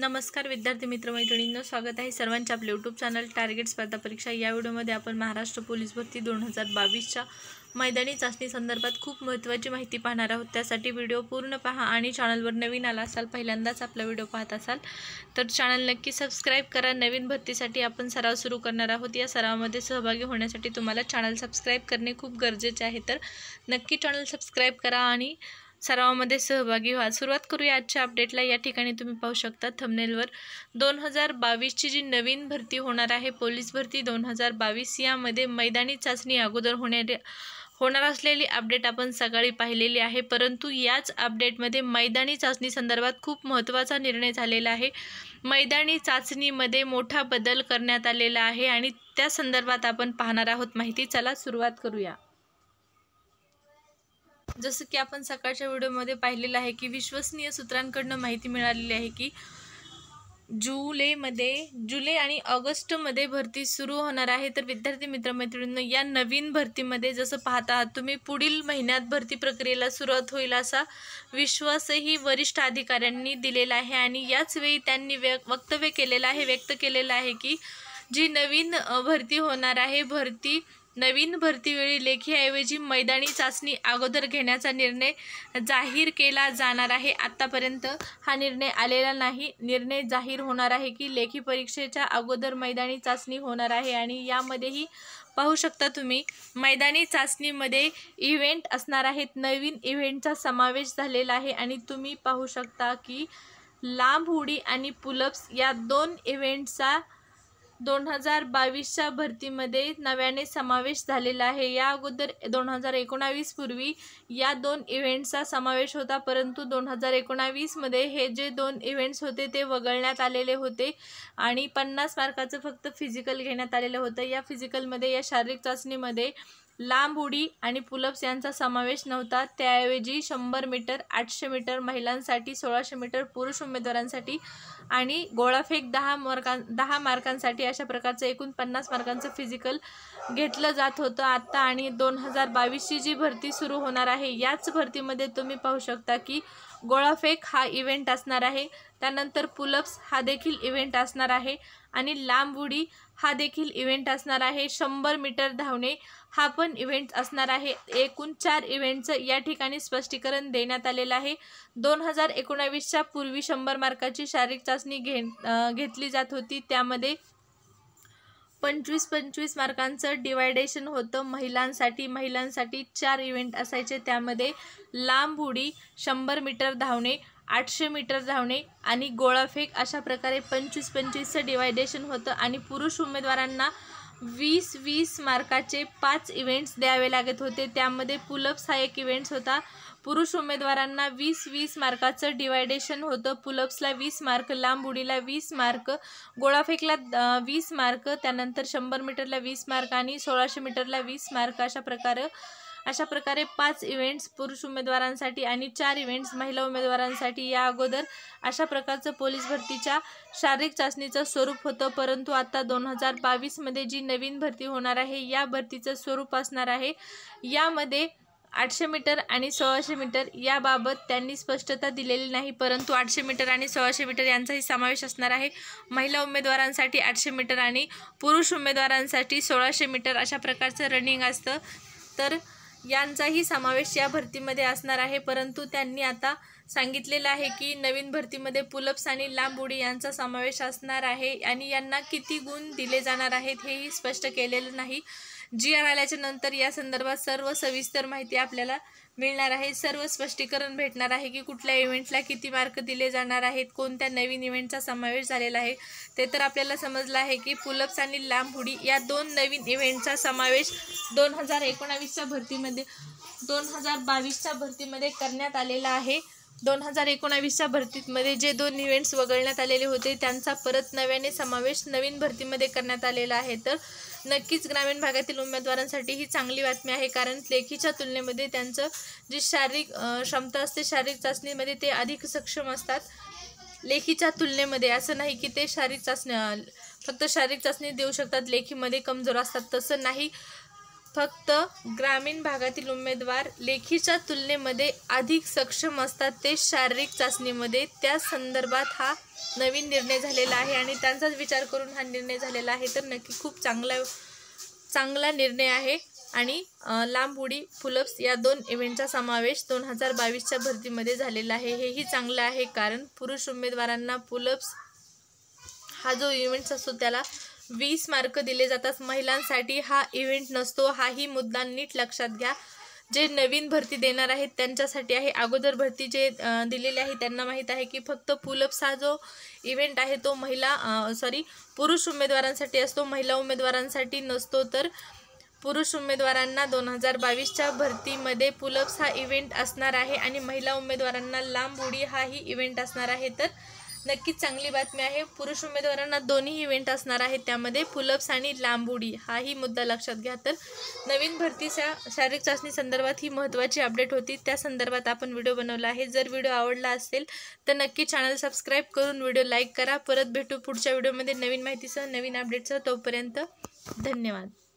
नमस्कार विद्यार्थी मित्रमैत्रिणींना स्वागत आहे सर्वांचे आपले यूट्यूब चॅनल टार्गेट स्पर्धा परीक्षा या व्हिडिओमध्ये आपण महाराष्ट्र पोलीस भरती दोन हजार बावीसच्या मैदानी चाचणी संदर्भात खूप महत्त्वाची माहिती पाहणार आहोत त्यासाठी व्हिडिओ पूर्ण पहा आणि चॅनलवर नवीन आला असाल पहिल्यांदाच आपला व्हिडिओ पाहत असाल तर चॅनल नक्की सबस्क्राईब करा नवीन भरतीसाठी आपण सराव सुरू करणार आहोत या सरावामध्ये सहभागी होण्यासाठी तुम्हाला चॅनल सबस्क्राईब करणे खूप गरजेचे आहे तर नक्की चॅनल सबस्क्राईब करा आणि सरावामध्ये सहभागी व्हा सुरुवात करूया आजच्या अपडेटला या ठिकाणी तुम्ही पाहू शकता थमनेलवर दोन हजार बावीसची जी नवीन भरती होणार आहे पोलीस भरती दोन हजार बावीस यामध्ये मैदानी चाचणी अगोदर होणार होणार असलेली अपडेट आपण सकाळी पाहिलेली आहे परंतु याच अपडेटमध्ये मैदानी चाचणी संदर्भात खूप महत्त्वाचा निर्णय झालेला आहे मैदानी चाचणीमध्ये मोठा बदल करण्यात आलेला आहे आणि त्या संदर्भात आपण पाहणार आहोत माहिती चला सुरुवात करूया जसं की आपण सकाळच्या व्हिडिओमध्ये पाहिलेलं आहे की विश्वसनीय सूत्रांकडनं माहिती मिळालेली आहे की जुलैमध्ये जुलै आणि ऑगस्टमध्ये भरती सुरू होणार आहे तर विद्यार्थी मित्रमैत्रिणींनो या नवीन भरतीमध्ये जसं पाहता आहात तुम्ही पुढील महिन्यात भरती प्रक्रियेला सुरुवात होईल असा विश्वासही वरिष्ठ अधिकाऱ्यांनी दिलेला आहे आणि याच त्यांनी व्य वक्तव्य केलेलं आहे व्यक्त केलेलं आहे की जी नवीन भरती होणार आहे भरती नवीन भरतीवेळी लेखीऐवजी मैदानी चाचणी अगोदर घेण्याचा निर्णय जाहीर केला जाणार आहे आत्तापर्यंत हा निर्णय आलेला नाही निर्णय जाहीर होणार आहे की लेखी परीक्षेच्या अगोदर मैदानी चाचणी होणार आहे आणि यामध्येही पाहू शकता तुम्ही मैदानी चाचणीमध्ये इव्हेंट असणार आहेत नवीन इव्हेंटचा समावेश झालेला आहे आणि तुम्ही पाहू शकता की लांब उडी आणि पुलप्स या दोन इव्हेंटचा दोन हजार बावीसच्या भरतीमध्ये नव्याने समावेश झालेला आहे या अगोदर दोन हजार एकोणावीस पूर्वी या दोन इव्हेंट्सचा समावेश होता परंतु दोन हजार एकोणावीसमध्ये हे जे दोन इव्हेंट्स होते ते वगळण्यात आलेले होते आणि पन्नास मार्काचं फक्त फिजिकल घेण्यात आलेलं होतं या फिजिकलमध्ये या शारीरिक चाचणीमध्ये लांब उडी आणि पुलप्स यांचा समावेश नव्हता त्याऐवजी शंभर मीटर आठशे मीटर महिलांसाठी सोळाशे मीटर पुरुष उमेदवारांसाठी आणि गोळाफेक दहा मार्कां दहा मार्कांसाठी अशा प्रकारचं एकूण पन्नास मार्कांचं फिजिकल घेतलं जात होतं आत्ता आणि दोन हजार बावीसची जी भरती सुरू होणार आहे याच भरतीमध्ये तुम्ही पाहू शकता की गोळाफेक हा इव्हेंट असणार आहे त्यानंतर पुलप्स हा देखील इव्हेंट असणार आहे आणि लांब उडी हा देखील इव्हेंट असणार आहे शंभर मीटर धावणे हा पण इव्हेंट असणार आहे एकूण चार इव्हेंटचं या ठिकाणी स्पष्टीकरण देण्यात आलेलं आहे दोन हजार एकोणावीसच्या पूर्वी शंभर मार्काची शारीरिक चाचणी घे घेतली जात होती त्यामध्ये पंचवीस पंचवीस मार्कांचं डिवायडेशन होतं महिलांसाठी महिलांसाठी चार इव्हेंट असायचे त्यामध्ये लांब उडी शंभर मीटर धावणे आठशे मीटर धावणे आणि गोळाफेक अशा प्रकारे पंचवीस पंचवीसचं डिवायडेशन होतं आणि पुरुष उमेदवारांना वीस वीस मार्काचे पाच इव्हेंट्स द्यावे लागत होते त्यामध्ये पुलप्स हा एक इव्हेंट्स होता पुरुष उमेदवारांना वीस वीस मार्काचं डिवायडेशन होतं पुलप्सला वीस मार्क लांब उडीला वीस मार्क गोळाफेकला वीस मार्क त्यानंतर शंभर मीटरला वीस मार्क आणि सोळाशे मीटरला वीस मार्क अशा प्रकारे अशा प्रकारे पाच इव्हेंट्स पुरुष उमेदवारांसाठी आणि चार इव्हेंट्स महिला उमेदवारांसाठी या अगोदर अशा प्रकारचं पोलीस भरतीच्या शारीरिक चाचणीचं स्वरूप होतं परंतु आता दोन हजार बावीसमध्ये जी नवीन भरती होणार आहे या भरतीचं स्वरूप असणार आहे यामध्ये आठशे मीटर आणि सोळाशे मीटर याबाबत त्यांनी स्पष्टता दिलेली नाही परंतु आठशे मीटर आणि सोळाशे मीटर यांचाही समावेश असणार आहे महिला उमेदवारांसाठी आठशे मीटर आणि पुरुष उमेदवारांसाठी सोळाशे मीटर अशा प्रकारचं रनिंग असतं तर यांचाही समावेश या भरतीमध्ये असणार आहे परंतु त्यांनी आता सांगितलेलं आहे की नवीन भरतीमध्ये पुलप्स आणि लांब उडी यांचा समावेश असणार आहे आणि यांना किती गुण दिले जाणार आहेत हेही स्पष्ट केलेलं नाही जी आर आल्याच्या नंतर या संदर्भात सर्व सविस्तर माहिती आपल्याला मिळणार आहे सर्व स्पष्टीकरण भेटणार आहे की कुठल्या इव्हेंटला किती मार्क दिले जाणार आहेत कोणत्या नवीन इव्हेंटचा समावेश झालेला आहे ते तर आपल्याला समजलं आहे की पुलप्स आणि लांब हुडी या दोन नवीन इव्हेंटचा समावेश दोन हजार एकोणावीसच्या भरतीमध्ये दोन हजार बावीसच्या भरतीमध्ये करण्यात आलेला आहे दोन हजार एकोणावीसच्या भरतीमध्ये जे दोन इव्हेंट्स वगळण्यात आलेले होते त्यांचा परत नव्याने समावेश नवीन भरतीमध्ये करण्यात आलेला आहे तर नक्कीच ग्रामीण भागातील उमेदवारांसाठी ही चांगली बातमी आहे कारण लेखीच्या तुलनेमध्ये त्यांचं जी शारीरिक क्षमता असते शारीरिक चाचणीमध्ये ते अधिक सक्षम असतात लेखीच्या तुलनेमध्ये असं नाही की ते शारीरिक चाचणी फक्त शारीरिक चाचणी देऊ शकतात लेखीमध्ये कमजोर असतात तसं नाही फक्त ग्रामीण भागातील उमेदवार लेखीच्या तुलनेमध्ये अधिक सक्षम असतात ते शारीरिक चाचणीमध्ये त्या संदर्भात हा नवीन निर्णय झालेला आहे आणि त्यांचाच विचार करून हा निर्णय झालेला आहे तर नक्की खूप चांगला चांगला निर्णय आहे आणि लांब उडी फुलप्स या दोन इव्हेंटचा समावेश दोन हजार बावीसच्या भरतीमध्ये झालेला आहे हेही चांगलं आहे कारण पुरुष उमेदवारांना पुलप्स हा जो इव्हेंट्स असतो त्याला वीस मार्क दिले जातात महिलांसाठी हा इव्हेंट नसतो हाही मुद्दा नीट लक्षात घ्या जे नवीन भरती देणार आहेत त्यांच्यासाठी आहे अगोदर भरती जे दिलेले आहे त्यांना माहीत आहे की फक्त हा जो इव्हेंट आहे तो महिला सॉरी पुरुष उमेदवारांसाठी असतो महिला उमेदवारांसाठी नसतो तर पुरुष उमेदवारांना दोन हजार बावीसच्या भरतीमध्ये पुलअप्स हा इव्हेंट असणार आहे आणि महिला उमेदवारांना लांब उडी हाही इव्हेंट असणार आहे तर नक्कीच चांगली बातमी आहे पुरुष उमेदवारांना दोन्ही इव्हेंट असणार आहेत त्यामध्ये पुलप्स आणि लांब उडी हाही मुद्दा लक्षात घ्या तर नवीन भरतीच्या शारीरिक चाचणी संदर्भात ही महत्त्वाची अपडेट होती त्या संदर्भात आपण व्हिडिओ बनवला आहे जर व्हिडिओ आवडला असेल तर नक्की चॅनल सबस्क्राईब करून व्हिडिओ लाईक करा परत भेटू पुढच्या व्हिडिओमध्ये नवीन माहितीसह नवीन अपडेटसह तोपर्यंत धन्यवाद